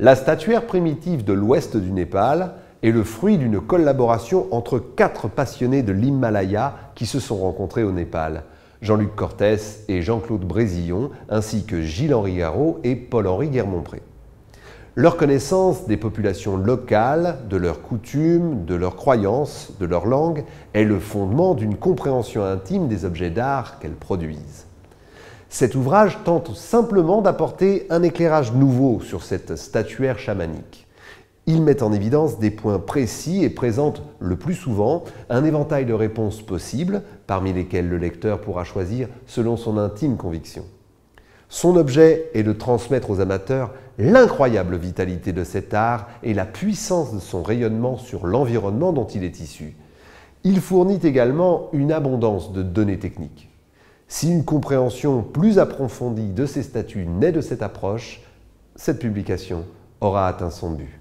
La statuaire primitive de l'ouest du Népal est le fruit d'une collaboration entre quatre passionnés de l'Himalaya qui se sont rencontrés au Népal. Jean-Luc Cortès et Jean-Claude Brésillon, ainsi que Gilles-Henri Garot et Paul-Henri Guermont-Pré. Leur connaissance des populations locales, de leurs coutumes, de leurs croyances, de leur langue, est le fondement d'une compréhension intime des objets d'art qu'elles produisent. Cet ouvrage tente simplement d'apporter un éclairage nouveau sur cette statuaire chamanique. Il met en évidence des points précis et présente le plus souvent un éventail de réponses possibles, parmi lesquelles le lecteur pourra choisir selon son intime conviction. Son objet est de transmettre aux amateurs l'incroyable vitalité de cet art et la puissance de son rayonnement sur l'environnement dont il est issu. Il fournit également une abondance de données techniques. Si une compréhension plus approfondie de ces statuts naît de cette approche, cette publication aura atteint son but.